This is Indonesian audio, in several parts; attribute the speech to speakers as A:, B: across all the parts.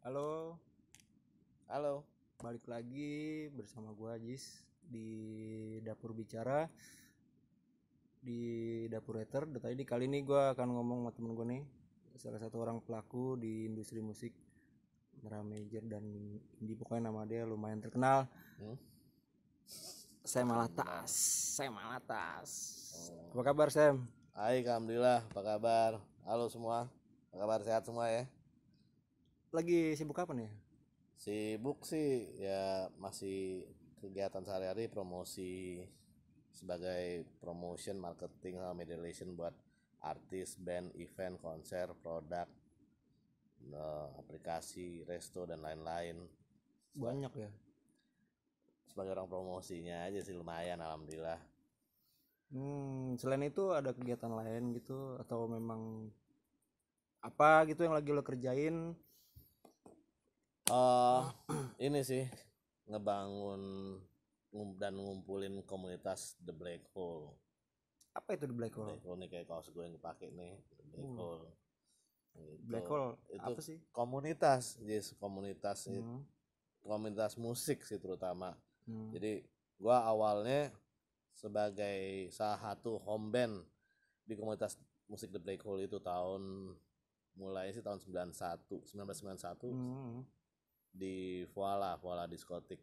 A: Halo. Halo. Balik lagi bersama gua Jis di dapur bicara di dapur Ether. Tadi kali ini gua akan ngomong sama temen gua nih, salah satu orang pelaku di industri musik Mera Major dan di pokoknya nama dia lumayan terkenal. Hmm?
B: Saya Malatas, saya Malatas. Oh. Apa kabar Sam? Hai, alhamdulillah. Apa kabar? Halo semua. Apa kabar sehat semua ya?
A: lagi sibuk apa nih? Ya?
B: Sibuk sih ya masih kegiatan sehari-hari promosi sebagai promotion, marketing, sama media relation buat artis, band, event, konser, produk, eh, aplikasi, resto dan lain-lain. Banyak ya. Sebagai orang promosinya aja sih lumayan alhamdulillah.
A: Hmm, selain itu ada kegiatan lain gitu atau memang apa gitu yang lagi lo kerjain
B: uh, ini sih ngebangun dan ngumpulin komunitas The Black Hole. Apa itu The Black Hole? Black Hole nih kayak kaos gue yang dipakai nih, The Black hmm. Hole. Gitu. Black Hole itu apa sih? Komunitas, yes, komunitas hmm. komunitas musik sih terutama. Hmm. Jadi gua awalnya sebagai salah satu home band di komunitas musik The Black Hole itu tahun mulai sih tahun 91, 1991. Hmm di voila voila diskotik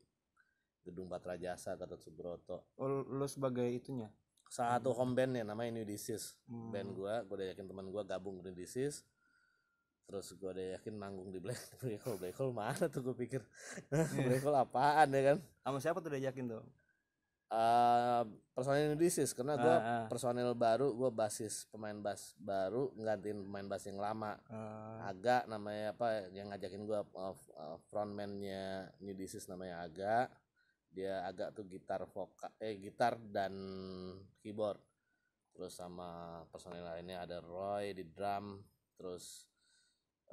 B: gedung Patra Jasa Gatot Subroto.
A: Oh, lu sebagai itunya? Satu
B: home ya, namanya New Disease. Hmm. Band gua, gua udah yakin teman gua gabung New Disease. Terus gua udah yakin manggung di Black Hole. Black Hole mana tuh gua pikir. Yeah. Black Hole apaan ya kan? Sama siapa tuh udah yakin tuh? Uh, personal disis karena gue uh, ah, uh. Ah. personil baru gue basis pemain bass baru nggantiin pemain bass yang lama uh. Ah. agak namanya apa yang ngajakin gue uh, oh, oh, frontmannya new disis namanya agak dia agak tuh gitar vokal eh gitar dan keyboard terus sama personil lainnya ada Roy di drum terus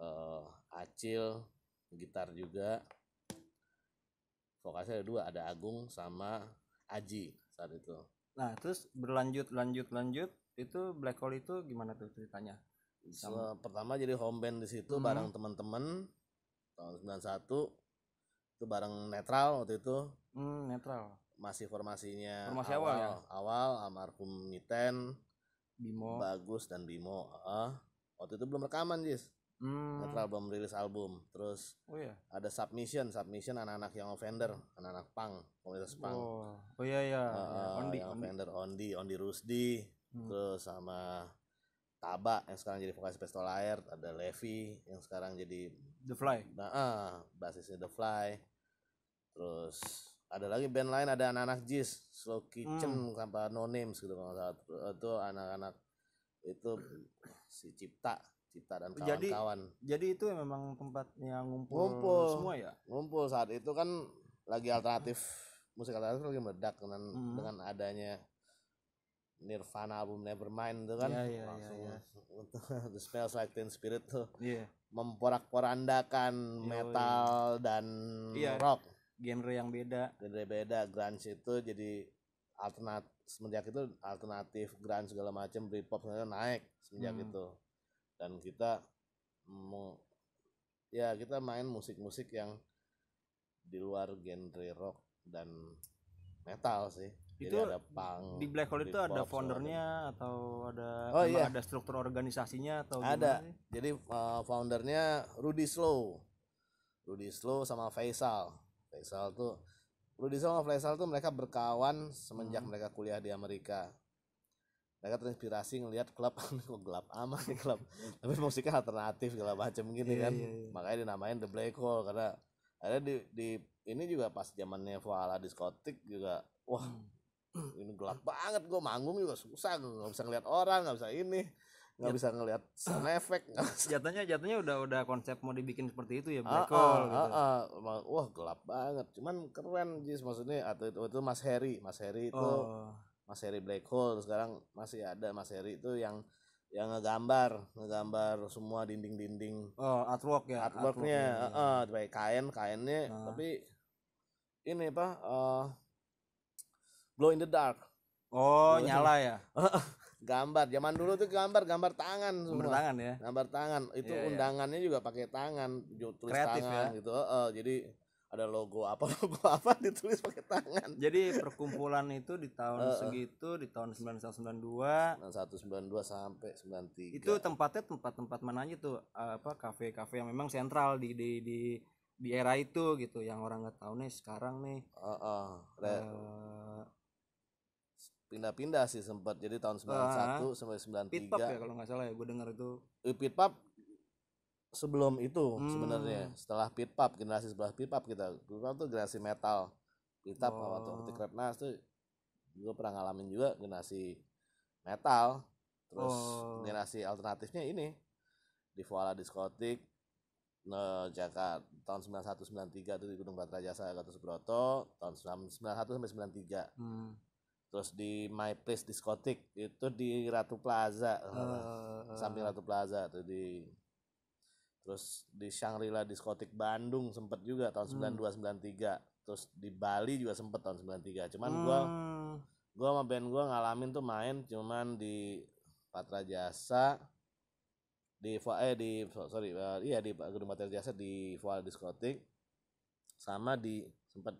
B: uh, Acil gitar juga vokalisnya ada dua ada Agung sama Aji saat itu
A: nah terus berlanjut lanjut lanjut itu black
B: hole itu gimana tuh ceritanya Sama. pertama jadi home band di situ hmm. bareng teman-teman tahun sembilan satu itu bareng netral waktu itu hmm, netral masih formasinya formasi awal, awal ya awal almarhum Niten Bimo Bagus dan Bimo uh, waktu itu belum rekaman Jis hmm. setelah belum rilis album terus oh, iya. ada submission submission anak-anak yang offender anak-anak pang komunitas pang oh, oh iya iya uh, ya, ondi, yang offender ondi ondi rusdi hmm. terus sama Taba yang sekarang jadi vokalis Pistol Air, ada Levi yang sekarang jadi The Fly. Nah, uh, basisnya The Fly. Terus ada lagi band lain ada anak-anak Jis, Slow Kitchen hmm. tanpa No Names gitu kalau salah. Itu anak-anak itu si Cipta Cipta dan kawan-kawan. Jadi,
A: jadi itu memang tempatnya ngumpul, ngumpul semua ya.
B: Ngumpul saat itu kan lagi alternatif musik alternatif lagi meledak dengan hmm. dengan adanya Nirvana album Nevermind itu kan yeah, yeah, iya, langsung yeah, yeah. The Smells Like Teen Spirit tuh yeah. memporak-porandakan yeah, metal yeah. dan yeah. rock genre yang beda genre beda grunge itu jadi alternatif semenjak itu alternatif grunge segala macam Britpop naik semenjak hmm. itu dan kita mau ya kita main musik-musik yang di luar genre rock dan metal sih. Jadi itu ada punk, di Black Hole itu ada foundernya atau ada oh, iya. ada struktur organisasinya atau ada. gimana Jadi uh, foundernya Rudy Slow, Rudy Slow sama Faisal. Faisal tuh Rudy Slow sama Faisal tuh mereka berkawan semenjak hmm. mereka kuliah di Amerika mereka nah, terinspirasi ngelihat klub kok gelap amat nih klub tapi musiknya alternatif segala macam gini yeah, kan yeah, yeah. makanya dinamain the black hole karena ada di, di ini juga pas zamannya Voala diskotik juga wah hmm. ini gelap banget gue manggung juga susah nggak bisa ngelihat orang nggak bisa ini nggak ya. bisa ngelihat sound effect
A: jatuhnya jatuhnya udah udah konsep mau dibikin seperti itu ya black ah, ah, hole ah, gitu. ah,
B: ah. wah gelap banget cuman keren jis maksudnya atau itu, itu Mas Heri Mas Heri itu oh Mas Heri Black Hole sekarang masih ada Mas Heri itu yang yang ngegambar ngegambar semua dinding-dinding oh artwork ya artworknya artwork uh, iya. uh, baik kain kainnya uh. tapi ini apa uh, glow in the dark oh glow nyala ya gambar zaman dulu tuh gambar gambar tangan gambar tangan ya gambar tangan itu yeah, iya. undangannya yeah. juga pakai tangan tulis Kreatif, tangan ya? gitu uh, jadi ada logo apa logo apa ditulis pakai tangan. Jadi perkumpulan
A: itu di tahun uh,
B: segitu di tahun 1992 dua sampai 93. Itu
A: tempatnya tempat-tempat mana aja tuh eh, apa kafe-kafe yang memang sentral di di di di era itu gitu yang orang nggak tahu nih sekarang nih.
B: Uh, uh, uh, pindah-pindah sih sempat jadi tahun 91 uh, sampai 93 Pitpap ya kalau nggak salah ya gue dengar itu eh, pop sebelum itu hmm. sebenarnya setelah pit pop generasi sebelah pit pop kita dulu kan tuh generasi metal pit pop oh. waktu ketik nas tuh juga pernah ngalamin juga generasi metal terus oh. generasi alternatifnya ini di Voila diskotik ne Jakarta tahun tiga itu di Gunung Jasa Gatot Subroto tahun 91 sampai sembilan tiga hmm. terus di My Place diskotik itu di Ratu Plaza uh, uh. samping Ratu Plaza tuh di terus di Shangri-La diskotik Bandung sempet juga tahun hmm. sembilan tiga terus di Bali juga sempet tahun 93 cuman hmm. gua gua sama band gua ngalamin tuh main cuman di Patra Jasa di eh di sorry uh, iya di gedung Patra Jasa di Voal diskotik sama di sempet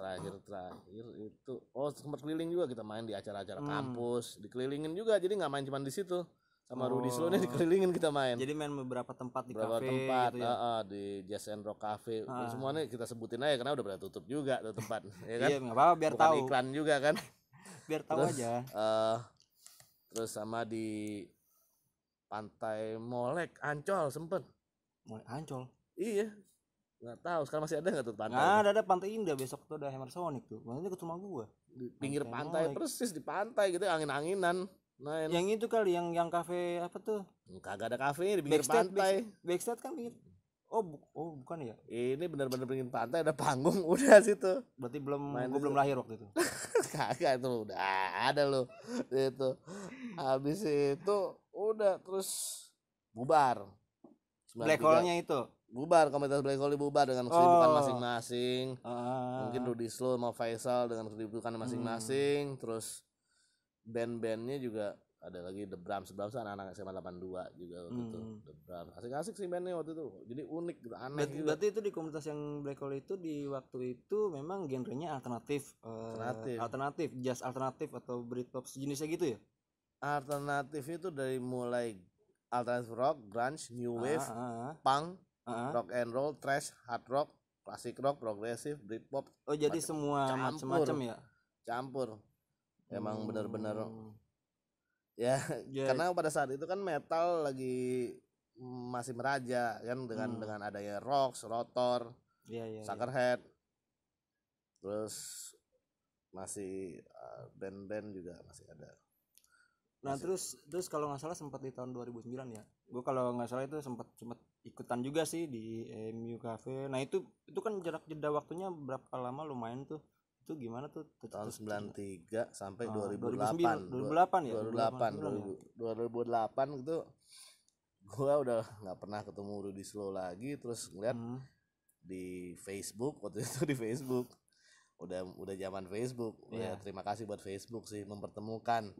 B: terakhir terakhir itu oh sempat keliling juga kita main di acara-acara hmm. kampus dikelilingin juga jadi nggak main cuma di situ sama oh. Rudy Slow ini dikelilingin kita main. Jadi main beberapa tempat di beberapa cafe tempat, gitu ya. Uh, uh, di Jazz and Rock Cafe. Ah. Semuanya kita sebutin aja karena udah pernah tutup juga tuh tempat, ya kan? Iya, apa-apa biar Bukan tahu. iklan juga kan. biar tahu terus, aja. Uh, terus sama di Pantai Molek Ancol sempet. Molek Ancol. Iya. Gak tahu sekarang masih ada nggak tuh pantai? Nah, ada ada pantai indah besok tuh ada Hammer
A: Sonic tuh. Makanya ke rumah gua. Di pinggir pantai, pantai
B: persis di pantai gitu angin-anginan. Nah,
A: yang itu kali yang yang kafe apa tuh? Hmm, kagak ada kafe di pinggir backstage, pantai. Backstage, kan pinggir.
B: Oh, bu oh bukan ya? Ini benar-benar pinggir pantai ada panggung udah situ. Berarti belum Main gua belum lahir waktu itu. Kagak itu udah ada lo itu. Habis itu udah terus bubar. Black hole-nya itu bubar komunitas black hole bubar dengan kesibukan masing oh. masing-masing. Ah. Mungkin Rudy Slow sama Faisal dengan kesibukan masing-masing hmm. terus band-bandnya juga ada lagi The Brahms The Brahms kan anak-anak SMA 82 juga waktu itu hmm. The Brahms asik-asik sih bandnya waktu itu jadi unik gitu aneh berarti, gitu.
A: berarti itu di komunitas yang Black Hole itu di waktu itu memang genrenya alternatif eh, alternatif, uh, alternatif jazz alternatif atau Britpop sejenisnya gitu ya
B: alternatif itu dari mulai alternatif rock grunge new wave ah, ah, ah. punk ah, ah. rock and roll trash, hard rock classic rock progressive, Britpop oh jadi semua macam-macam ya campur emang hmm. benar-benar ya yeah. karena ya. pada saat itu kan metal lagi masih meraja kan dengan hmm. dengan adanya rock, rotor, yeah, yeah, ya. suckerhead, yeah. terus masih eh, band-band juga masih ada. Nah masih. terus
A: terus kalau nggak salah sempat di tahun 2009 ya, gue kalau nggak salah itu sempat sempat ikutan juga sih di eh, MU Cafe. Nah itu itu kan jarak jeda waktunya berapa lama lumayan tuh itu gimana tuh tahun tiga sampai ah, dua ribu delapan dua ribu delapan ya dua ribu delapan
B: dua ribu delapan gitu gua udah nggak pernah ketemu Rudy Slow lagi terus ngeliat hmm. di Facebook waktu itu di Facebook udah udah zaman Facebook yeah. ya terima kasih buat Facebook sih mempertemukan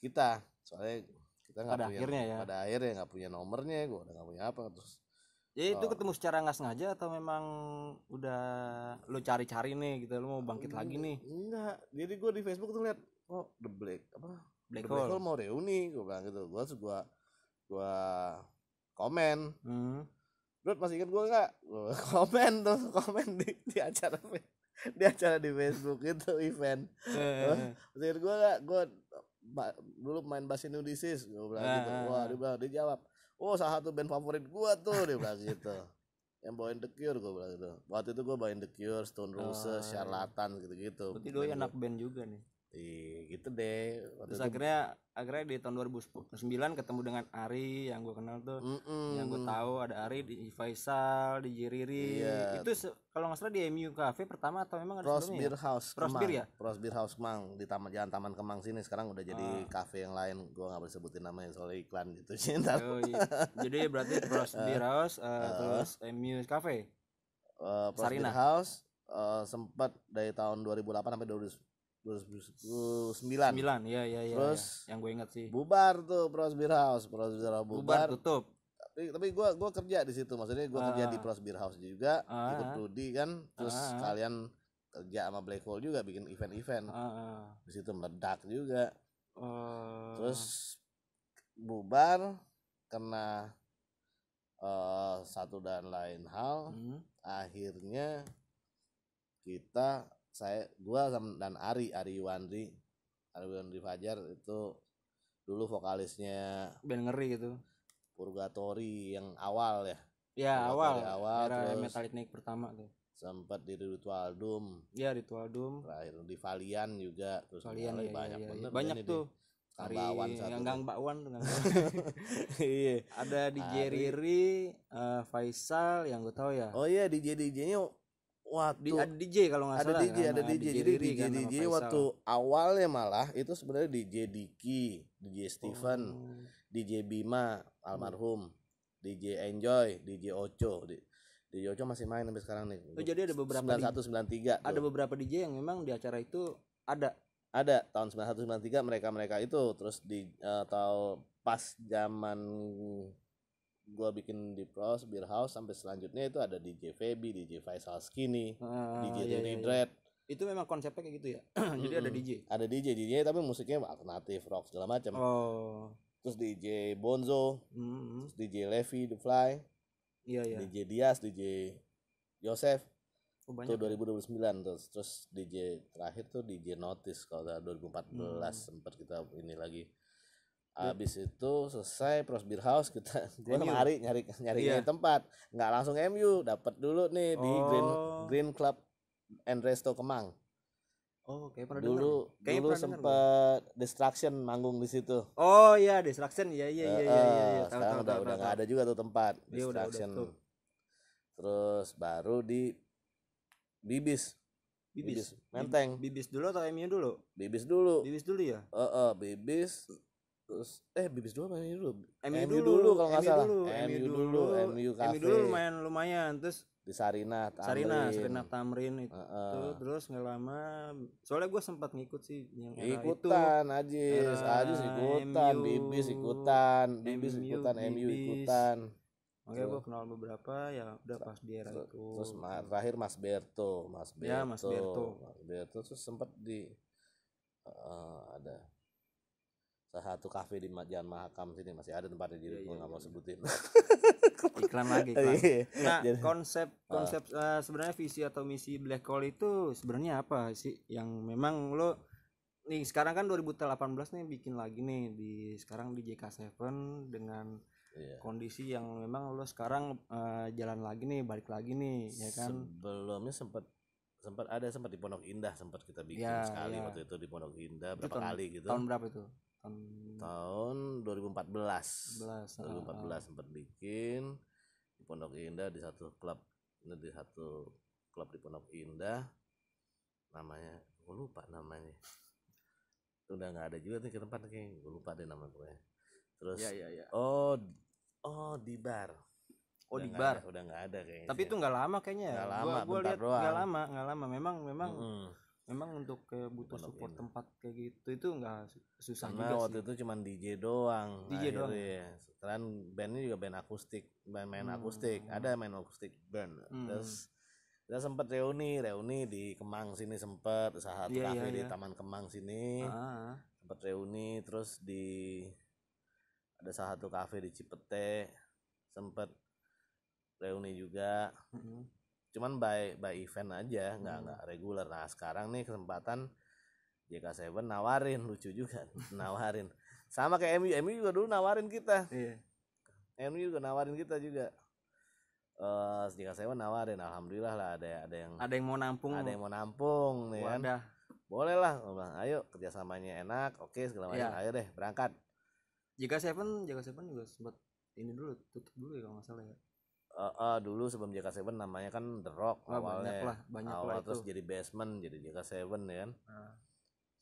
B: kita soalnya kita nggak punya akhirnya ya. pada akhirnya nggak punya nomornya gua udah nggak punya apa terus jadi itu ketemu
A: secara nggak sengaja atau memang udah lo cari-cari nih gitu lo
B: mau bangkit enggak, lagi nih? Enggak. Jadi gue di Facebook tuh lihat oh the black apa black, the hole. black hole mau reuni gue bilang gitu. Gue gue gue komen. Hmm. masih ingat gue nggak? Gue komen terus komen di, di acara di acara di Facebook itu event. masih eh, eh, Terus eh. ingat gue nggak? Gue dulu main bass Indonesia gue bilang gitu. Wah dia bilang dia jawab oh salah satu band favorit gue tuh dia bilang gitu yang bawain The Cure gue bilang gitu waktu itu gue bawain The Cure, Stone Roses, oh, iya. Charlatan gitu-gitu berarti doi anak
A: band juga nih Iya gitu deh. Waktu Terus itu... akhirnya akhirnya di tahun 2009 ketemu dengan Ari yang gue kenal tuh, mm -mm. yang gue tahu ada Ari
B: di Faisal, di Jiriri. Iya. Itu
A: kalau nggak salah di MU Cafe pertama atau memang ada ya? Rose Beer House. Kemang. Beer ya?
B: Rose Beer House Kemang di Taman Jalan Taman Kemang sini sekarang udah jadi ah. cafe yang lain. Gue nggak boleh sebutin namanya soal iklan gitu cinta. Oh, iya. jadi berarti Pros Beer ah. House uh, uh, terus MU Cafe. Uh, Sarina. House uh, eh, sempat dari tahun 2008 sampai 2010 2009. 9 ya ya ya. Terus ya. yang gue inget sih. Bubar tuh Pros Beer House, Pros Beer House bubar. bubar tutup. Tapi tapi gue gua kerja di situ, maksudnya gue uh. kerja di ah. Pros Beer House juga, uh. ikut Rudy kan. Terus uh. kalian kerja sama Black Hole juga bikin event-event. Uh. Di situ meledak juga.
A: Uh. Terus
B: bubar kena uh, satu dan lain hal. Hmm. Akhirnya kita saya gua dan Ari Ari Wandi Ari Wandi Fajar itu dulu vokalisnya band ngeri gitu Purgatory yang awal ya ya awal awal era terus pertama tuh sempat di Ritual Doom ya Ritual Doom terakhir di Valian juga terus Valian, ya, banyak ya, ya, banyak tuh di, Hari Bawan satu. Gang Bakwan iya. Ada di Ari.
A: uh, Faisal yang gue tahu ya. Oh iya di DJ-nya waktu ada DJ kalau nggak salah ada DJ ada DJ, DJ jadi Riri, DJ kan, DJ waktu
B: awalnya malah itu sebenarnya DJ Diki DJ Steven oh. DJ Bima almarhum DJ Enjoy DJ Ocho DJ Ocho masih main sampai sekarang nih oh, jadi ada beberapa 91 93 tuh. beberapa DJ yang memang di acara itu ada ada tahun 91 93 mereka mereka itu terus di uh, pas zaman gue bikin di Pros Beer House sampai selanjutnya itu ada DJ Feby, DJ Faisal Skinny, ah, DJ iya, Tony iya, iya. Dread. Itu memang konsepnya kayak gitu ya. Jadi mm-hmm. ada DJ. Ada DJ, DJ tapi musiknya alternatif rock segala macam. Oh. Terus DJ Bonzo, mm-hmm. terus DJ Levi The Fly. Iya, iya. DJ Dias, DJ Joseph. Oh, Itu 2029 ya? terus terus DJ terakhir tuh DJ Notice kalau 2014 hmm. sempat kita ini lagi. Habis iya. itu selesai pros beer House kita gue sama Ari nyari nyari yeah. Iya. tempat. Nggak langsung MU, dapat dulu nih oh. di Green Green Club and Resto Kemang.
A: Oh, kayak pernah dulu denger. Kayak dulu
B: sempat distraction manggung di situ. Oh
A: iya, distraction. Iya iya iya iya iya. iya. Sekarang udah udah nggak ada juga tuh tempat Dia distraction. Udah,
B: udah, Terus baru di Bibis. Bibis. Bibis. Menteng. Bibis dulu atau MU dulu? Bibis dulu. Bibis dulu ya? Heeh, uh, uh, Bibis terus eh bibis dulu main dulu MU, MU dulu, dulu kalau nggak salah dulu, MU, dulu MU Cafe. MU dulu lumayan
A: lumayan terus di Sarina Tamrin Sarina Sarina Tamrin itu uh, uh. terus nggak lama soalnya gue sempat ngikut sih yang ikutan aja Ajis uh, Ajis ikutan MU, Bibis ikutan Bibis MU, ikutan Bibis. MU ikutan Oke, gue kenal beberapa ya udah pas di era itu. Terus terakhir Mas
B: Berto, Mas Berto. Ya, Mas Berto. Mas Berto terus sempat di uh, ada salah satu kafe di Jalan Mahakam sini masih ada tempatnya di yeah, gue nggak mau iya. sebutin iklan lagi iklan. Iya. nah Jadi, konsep konsep
A: uh, uh, sebenarnya visi atau misi black hole itu sebenarnya apa sih yang memang lo nih sekarang kan 2018 nih bikin lagi nih di sekarang di JK7 dengan yeah. kondisi yang memang lo sekarang uh, jalan lagi nih balik lagi nih ya kan
B: sebelumnya sempat sempat ada sempat di Pondok Indah sempat kita bikin yeah, sekali yeah. waktu itu di Pondok Indah berapa itu tahun, kali gitu tahun berapa itu tahun tahun 2014 14, 2014 uh, sempat bikin di Pondok Indah di satu klub ini di satu klub di Pondok Indah namanya gue lupa namanya udah nggak ada juga nih ke tempat kayak gue lupa deh nama gue terus ya, ya, ya. oh oh di bar Oh udah di bar ada, udah nggak ada kayaknya. Tapi itu nggak lama kayaknya. Ya. Nggak lama, gua, gua lihat doang. Nggak lama, nggak lama. Memang memang mm -hmm
A: memang untuk ke butuh Pondok support ini. tempat kayak gitu itu enggak susah Karena juga waktu sih.
B: itu cuma DJ doang. DJ doang. Ya. Sekarang bandnya juga band akustik, band main hmm. akustik. Ada main akustik band. Hmm. Terus kita sempat reuni, reuni di Kemang sini sempat usaha yeah, kafe yeah, di iya. Taman Kemang sini. Ah. Sempat reuni terus di ada salah satu kafe di Cipete sempat reuni juga. Mm -hmm cuman by by event aja nggak hmm. nggak reguler nah sekarang nih kesempatan JK7 nawarin lucu juga nawarin sama kayak MU MU juga dulu nawarin kita iya. MU juga nawarin kita juga eh, uh, JK7 nawarin alhamdulillah lah ada ada yang ada yang mau nampung ada yang mau nampung nih kan Wadah. boleh lah ayo kerjasamanya enak oke okay, segala macam iya. ayo deh berangkat JK7 JK7 juga sempat ini dulu tutup dulu ya kalau nggak salah ya uh, uh, dulu sebelum JK7 namanya kan The Rock oh, awalnya banyak lah, banyak awal lah terus itu. jadi basement jadi JK7 ya kan nah.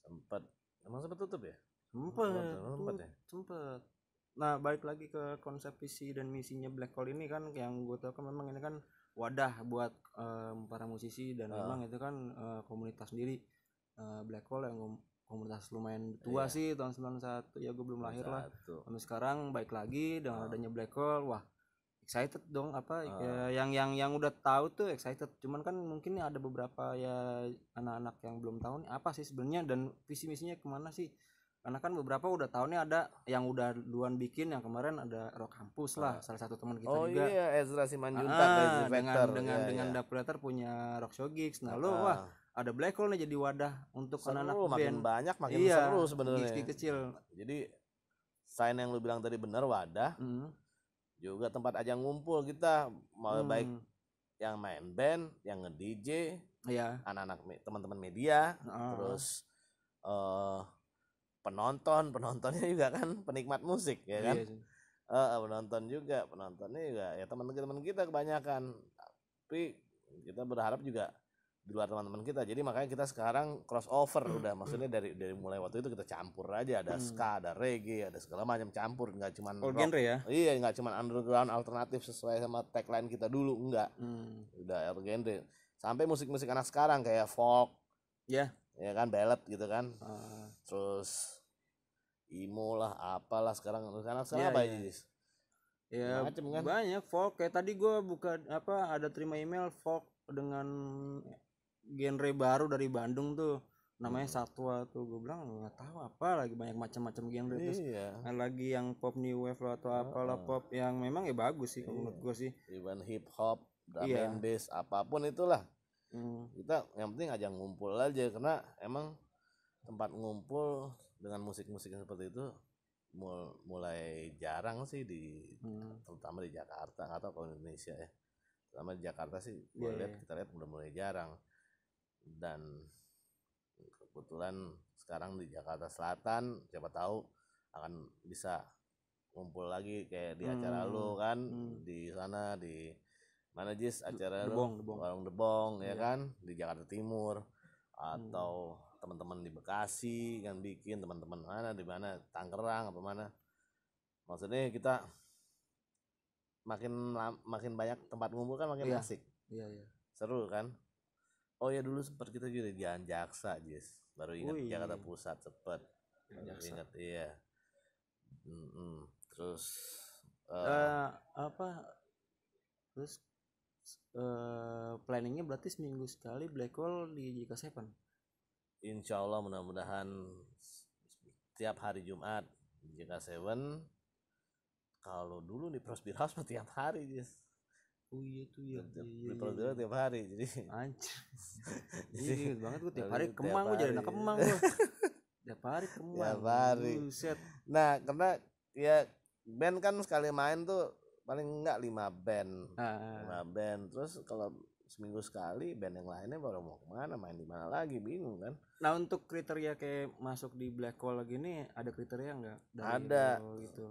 B: sempat emang sempat tutup ya sempat sempat ya
A: sempat nah balik lagi ke konsep visi dan misinya Black Hole ini kan yang gue tau kan memang ini kan wadah buat um, para musisi dan uh. memang itu kan uh, komunitas sendiri uh, Black Hole yang komunitas lumayan tua yeah. sih tahun 91 ya gue belum lahir lah sampai sekarang baik lagi dengan uh. adanya Black Hole wah excited dong apa uh. ya, yang yang yang udah tahu tuh excited cuman kan mungkin ada beberapa ya anak-anak yang belum tahu nih apa sih sebenarnya dan visi misinya kemana sih karena kan beberapa udah tahu nih ada yang udah duluan bikin yang kemarin ada rock kampus lah uh. salah satu teman kita oh, juga oh iya Ezra Simanjuntak ah, dengan dengan yeah, dengan yeah. Dapurator punya rock show gigs nah uh. lo wah ada black
B: hole nih jadi wadah untuk anak-anak band makin banyak makin iya, seru sebenarnya kecil jadi sign yang lu bilang tadi benar wadah mm juga tempat aja ngumpul kita mau hmm. baik yang main band, yang nge DJ, ya. anak-anak teman-teman media, uh. terus uh, penonton penontonnya juga kan penikmat musik ya kan, uh, penonton juga penontonnya juga ya teman-teman kita kebanyakan, tapi kita berharap juga di luar teman-teman kita. Jadi makanya kita sekarang crossover hmm. udah maksudnya dari dari mulai waktu itu kita campur aja ada hmm. ska, ada reggae, ada segala macam campur nggak cuma oh, genre ya. Iya, nggak cuma underground alternatif sesuai sama tagline kita dulu enggak. Hmm. Udah all genre. Sampai musik-musik anak sekarang kayak folk. Ya. Yeah. Ya kan ballad gitu kan. Uh. Terus emo lah, apalah sekarang anak sekarang yeah, apa yeah. ya, Ya, macem, kan?
A: banyak folk kayak tadi gue buka apa ada terima email folk dengan genre baru dari Bandung tuh namanya hmm. satwa tuh gue bilang nggak tahu apa lagi banyak macam-macam genre terus iya. lagi yang pop new wave lo atau apa lah pop yang memang ya bagus sih iya. menurut gue sih
B: even hip hop drum iya. bass apapun itulah hmm. kita yang penting aja ngumpul aja karena emang tempat ngumpul dengan musik-musik seperti itu mul mulai jarang sih di hmm. terutama di Jakarta atau kalau Indonesia ya terutama di Jakarta sih gue yeah. lihat iya. kita lihat udah mulai jarang dan kebetulan sekarang di Jakarta Selatan siapa tahu akan bisa ngumpul lagi kayak di acara hmm. lu kan hmm. di sana di mana jis acara Debong, lu warung Debong ya iya. kan di Jakarta Timur atau hmm. teman-teman di Bekasi kan bikin teman-teman mana di mana Tangerang apa mana maksudnya kita makin makin banyak tempat ngumpul kan makin yeah. asik yeah, yeah. seru kan Oh ya dulu sempat kita juga di Jalan Jaksa, Jis. Baru ingat Ui. Jakarta Pusat cepet. Jaksa. Ingat iya. Mm -mm. Terus uh, uh,
A: apa? Terus uh, planningnya berarti seminggu sekali Black Hole di K Seven.
B: Insya Allah mudah-mudahan setiap hari Jumat K Seven. Kalau dulu di Prospir House tiap hari, Jis Oh iya tuh ya. Tiap, iya, iya. tiap hari jadi. Anjir. jadi iya, banget gue tiap hari kemang gue jadi anak kemang gue. tiap hari kemang. Tiap hari. Buset. Nah karena ya band kan sekali main tuh paling enggak lima band. Ah, lima band. Terus kalau seminggu sekali band yang lainnya baru mau kemana main di mana lagi bingung kan
A: nah untuk kriteria kayak masuk di black hole gini ada kriteria nggak ada
B: gitu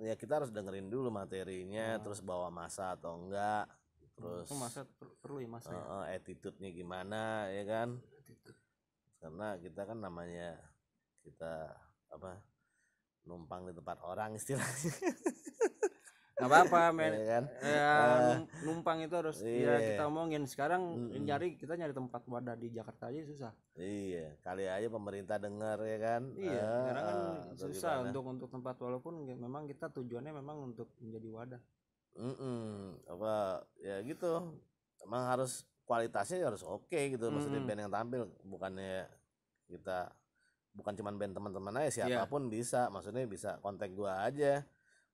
B: ya kita harus dengerin dulu materinya oh. terus bawa masa atau enggak terus oh, masa perlu ya masa uh, ya? attitude-nya gimana ya kan karena kita kan namanya kita apa numpang di tempat orang istilahnya Gak apa-apa men ya, kan? ya, eh, numpang itu harus ya, iya. ya kita omongin
A: sekarang mm nyari kita nyari tempat wadah di Jakarta aja susah
B: iya kali aja pemerintah dengar ya kan iya uh, sekarang kan uh, susah untuk
A: untuk tempat walaupun ya, memang kita tujuannya memang untuk menjadi wadah
B: mm -mm. apa ya gitu emang harus kualitasnya ya harus oke okay gitu maksudnya band yang tampil bukannya kita bukan cuman band teman-teman aja iya. siapapun yeah. bisa maksudnya bisa kontak gua aja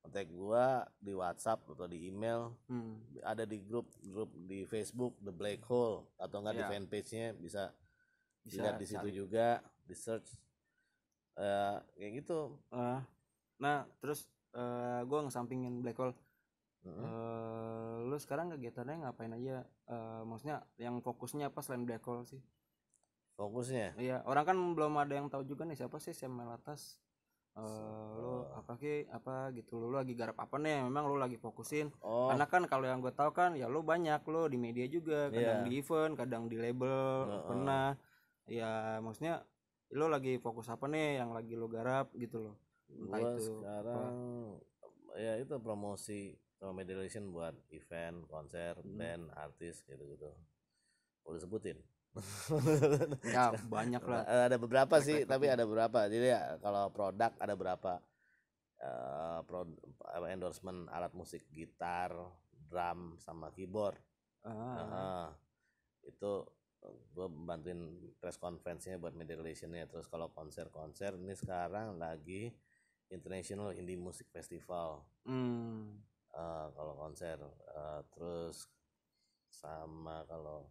B: kontak gua di WhatsApp atau di email hmm. ada di grup grup di Facebook the black hole atau enggak yeah. di ya. fanpage-nya bisa, bisa dilihat di situ juga di search uh, kayak gitu uh,
A: nah terus uh, gua ngesampingin black hole Uh, sekarang uh, lu sekarang kegiatannya ngapain aja? Uh, maksudnya yang fokusnya apa selain black hole sih? Fokusnya? Iya, orang kan belum ada yang tahu juga nih siapa sih Sam Melatas uh, lu apa sih apa gitu lu, lu lagi garap apa nih memang lu lagi fokusin oh. karena kan kalau yang gue tahu kan ya lu banyak lu di media juga iya. kadang yeah. di event kadang di label uh -uh. pernah ya maksudnya lu lagi fokus apa nih yang lagi lu garap gitu lo entah gua itu sekarang
B: apa. ya itu promosi sama media buat event konser hmm. artis gitu gitu boleh sebutin ya banyak lah ada beberapa sih tapi ada beberapa jadi ya kalau produk ada berapa uh, eh, pro, endorsement alat musik gitar drum sama keyboard ah. uh, itu gue bantuin press conference-nya buat media relation terus kalau konser-konser ini sekarang lagi international indie music festival
A: hmm.
B: uh, kalau konser uh, terus sama kalau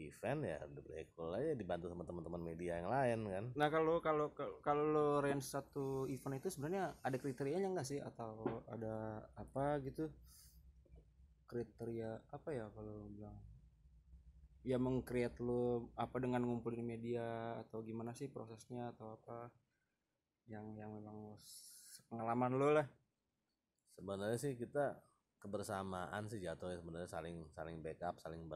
B: event ya breakful aja dibantu sama teman-teman media yang lain kan
A: nah kalau kalau kalau lo range
B: satu event itu
A: sebenarnya ada kriterianya nggak sih atau ada apa gitu kriteria apa ya kalau bilang ya mengkreat lo apa dengan ngumpulin media atau gimana sih prosesnya atau apa yang yang memang
B: pengalaman lo lah sebenarnya sih kita kebersamaan sih jatuhnya sebenarnya saling saling backup, saling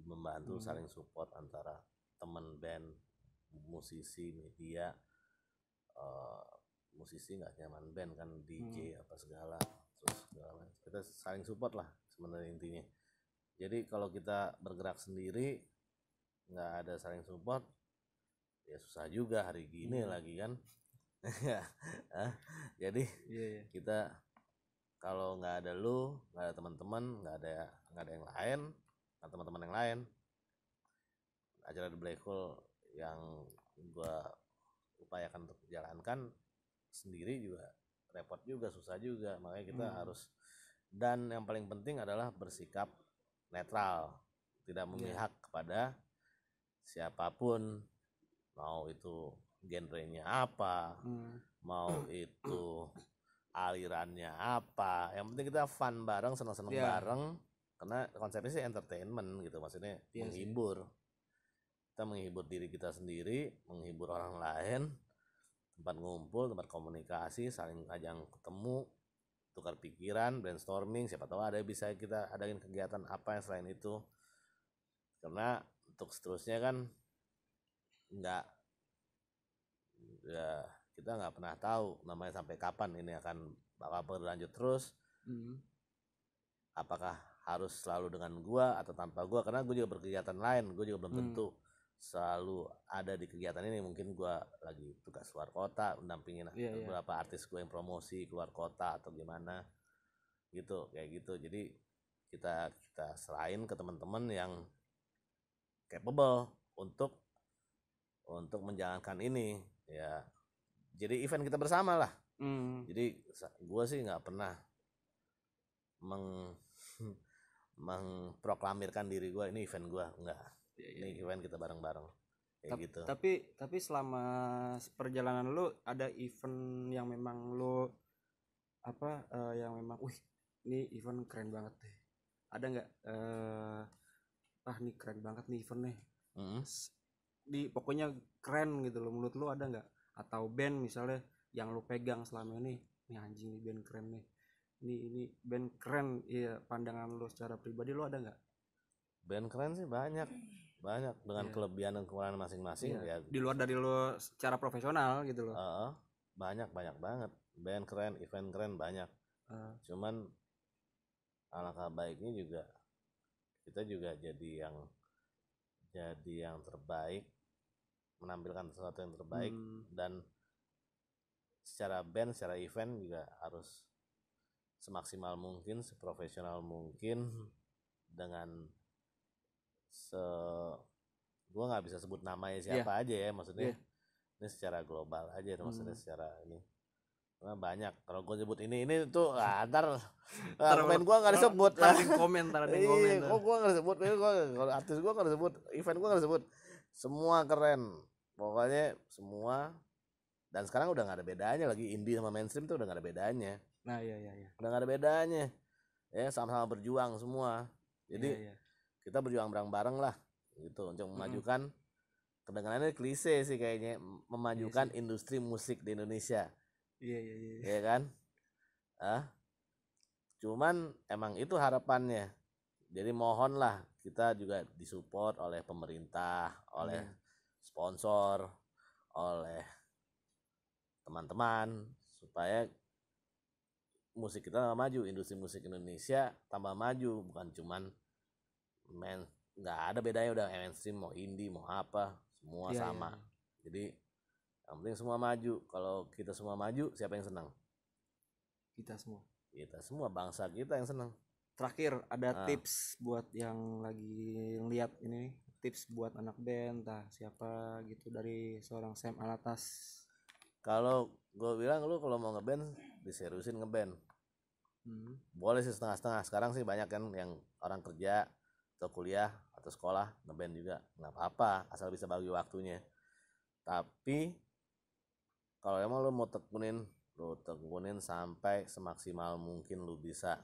B: membantu, hmm. saling support antara teman band, musisi, media, uh, musisi nggak nyaman band kan DJ hmm. apa segala, terus segala kita saling support lah sebenarnya intinya. Jadi kalau kita bergerak sendiri nggak ada saling support ya susah juga hari gini hmm. lagi kan. Ya, ah, jadi yeah, yeah. kita kalau nggak ada lu nggak ada teman-teman nggak ada nggak ada yang lain nggak teman-teman yang lain acara The Black Hole yang gue upayakan untuk jalankan sendiri juga repot juga susah juga makanya kita hmm. harus dan yang paling penting adalah bersikap netral tidak iya. memihak yeah. kepada siapapun mau itu genrenya apa hmm. mau itu alirannya apa yang penting kita fun bareng seneng-seneng yeah. bareng karena konsepnya sih entertainment gitu maksudnya yeah, menghibur sih. kita menghibur diri kita sendiri menghibur orang lain tempat ngumpul tempat komunikasi saling ajang ketemu tukar pikiran brainstorming siapa tahu ada bisa kita adain kegiatan apa yang selain itu karena untuk seterusnya kan enggak ya kita nggak pernah tahu namanya sampai kapan ini akan bakal berlanjut terus hmm. apakah harus selalu dengan gua atau tanpa gua karena gua juga berkegiatan lain gua juga belum hmm. tentu selalu ada di kegiatan ini mungkin gua lagi tugas luar kota mendampingin yeah, iya, iya. beberapa yeah. artis gua yang promosi keluar kota atau gimana gitu kayak gitu jadi kita kita selain ke teman-teman yang capable untuk untuk menjalankan ini ya jadi event kita bersama lah mm. jadi gue sih nggak pernah meng mengproklamirkan diri gue ini event gue nggak yeah, yeah. ini iya. event kita bareng-bareng kayak Ta gitu
A: tapi tapi selama perjalanan lu ada event yang memang lu apa uh, yang memang wih ini event keren banget deh ada nggak uh, ah nih keren banget nih event nih mm -hmm. di pokoknya keren gitu lo menurut lu ada nggak atau band misalnya yang lu pegang selama ini ini anjing nih band keren nih ini ini band keren ya pandangan lu secara pribadi lu ada nggak
B: band keren sih banyak banyak dengan yeah. kelebihan dan kekurangan masing-masing yeah. ya di luar dari lu secara profesional gitu loh uh, banyak banyak banget band keren event keren banyak uh. cuman alangkah baiknya juga kita juga jadi yang jadi yang terbaik menampilkan sesuatu yang terbaik hmm. dan secara band secara event juga harus semaksimal mungkin seprofesional mungkin hmm. dengan se gue nggak bisa sebut namanya iya. siapa yeah. aja ya maksudnya yeah. ini secara global aja hmm. maksudnya secara ini karena banyak kalau gue sebut ini ini tuh ah, ntar komen iya, gue nggak disebut lah komentar ntar di komen kok gue nggak disebut ini gue kalau artis gue nggak disebut event gue nggak disebut semua keren pokoknya semua dan sekarang udah nggak ada bedanya lagi indie sama mainstream tuh udah nggak ada bedanya
A: nah iya iya, iya.
B: udah nggak ada bedanya ya sama-sama berjuang semua jadi iya, iya. kita berjuang bareng-bareng lah gitu untuk memajukan mm-hmm. kedengarannya klise sih kayaknya memajukan iya, sih. industri musik di Indonesia
A: iya iya iya ya
B: kan ah cuman emang itu harapannya jadi mohonlah kita juga disupport oleh pemerintah oleh iya sponsor oleh teman-teman supaya musik kita tambah maju industri musik Indonesia tambah maju bukan cuman men nggak ada bedanya udah mainstream mau indie mau apa semua yeah, sama yeah. jadi yang penting semua maju kalau kita semua maju siapa yang senang kita semua kita semua bangsa kita yang senang terakhir ada nah.
A: tips buat yang lagi lihat ini tips buat anak band tah siapa gitu dari seorang Sam
B: Alatas kalau gue bilang lu kalau mau ngeband diseriusin ngeband hmm. boleh sih setengah-setengah sekarang sih banyak kan yang orang kerja atau kuliah atau sekolah ngeband juga nggak apa-apa asal bisa bagi waktunya tapi kalau emang lu mau tekunin lu tekunin sampai semaksimal mungkin lu bisa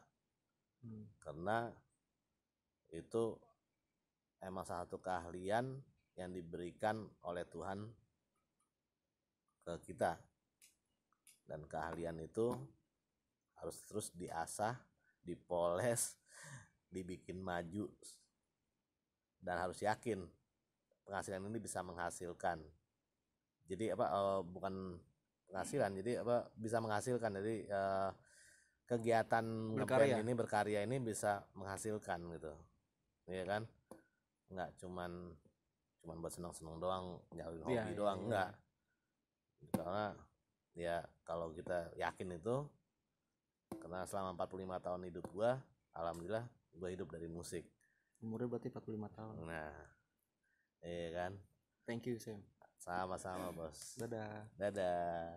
B: hmm. karena itu emang satu keahlian yang diberikan oleh Tuhan ke kita dan keahlian itu harus terus diasah, dipoles, dibikin maju dan harus yakin penghasilan ini bisa menghasilkan. Jadi apa uh, bukan penghasilan, jadi apa bisa menghasilkan. Jadi uh, kegiatan berkarya ini berkarya ini bisa menghasilkan gitu. Iya kan? nggak cuman cuman buat senang-senang doang nyari iya, hobi ya, doang ya, nggak ya. karena ya kalau kita yakin itu karena selama 45 tahun hidup gua alhamdulillah gua hidup dari musik umurnya berarti 45 tahun nah iya kan thank you
A: Sam sama-sama bos dadah dadah